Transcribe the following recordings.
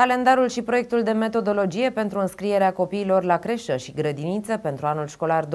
Calendarul și proiectul de metodologie pentru înscrierea copiilor la creșă și grădiniță pentru anul școlar 2024-2025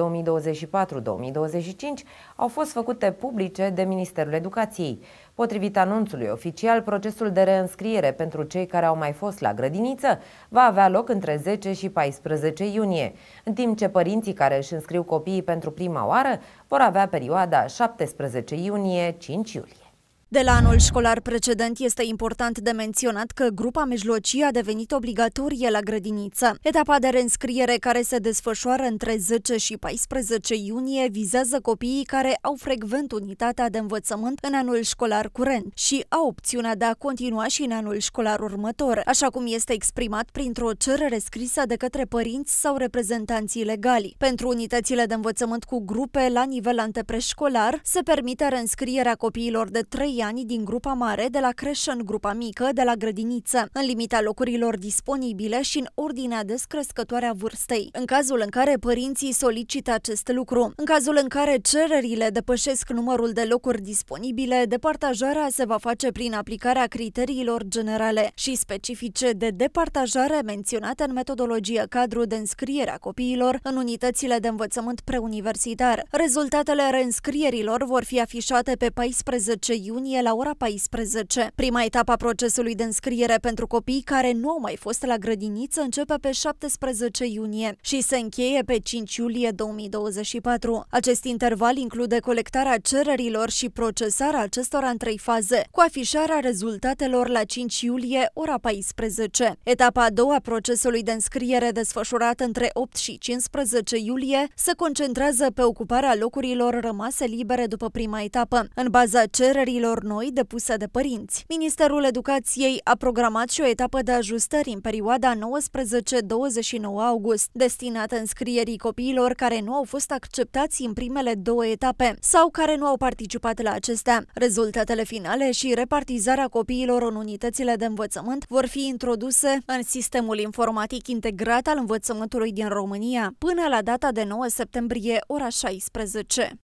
au fost făcute publice de Ministerul Educației. Potrivit anunțului oficial, procesul de reînscriere pentru cei care au mai fost la grădiniță va avea loc între 10 și 14 iunie, în timp ce părinții care își înscriu copiii pentru prima oară vor avea perioada 17 iunie-5 iulie. De la anul școlar precedent este important de menționat că grupa mijlocie a devenit obligatorie la grădiniță. Etapa de reînscriere care se desfășoară între 10 și 14 iunie vizează copiii care au frecvent unitatea de învățământ în anul școlar curent și au opțiunea de a continua și în anul școlar următor, așa cum este exprimat printr-o cerere scrisă de către părinți sau reprezentanții legali. Pentru unitățile de învățământ cu grupe la nivel antepreșcolar se permite reînscrierea copiilor de 3 ani din grupa mare, de la creșă în grupa mică, de la grădiniță, în limita locurilor disponibile și în ordinea descrescătoare a vârstei, în cazul în care părinții solicită acest lucru. În cazul în care cererile depășesc numărul de locuri disponibile, departajarea se va face prin aplicarea criteriilor generale și specifice de departajare menționate în metodologie cadru de înscriere a copiilor în unitățile de învățământ preuniversitar. Rezultatele reînscrierilor vor fi afișate pe 14 iunie iunie la ora 14. Prima etapă a procesului de înscriere pentru copii care nu au mai fost la grădiniță începe pe 17 iunie și se încheie pe 5 iulie 2024. Acest interval include colectarea cererilor și procesarea acestora în trei faze, cu afișarea rezultatelor la 5 iulie, ora 14. Etapa a doua a procesului de înscriere desfășurată între 8 și 15 iulie se concentrează pe ocuparea locurilor rămase libere după prima etapă. În baza cererilor normelor noi depuse de părinți. Ministerul Educației a programat și o etapă de ajustări în perioada 19-29 august, destinată înscrierii copiilor care nu au fost acceptați în primele două etape sau care nu au participat la acestea. Rezultatele finale și repartizarea copiilor în unitățile de învățământ vor fi introduse în sistemul informatic integrat al învățământului din România până la data de 9 septembrie, ora 16.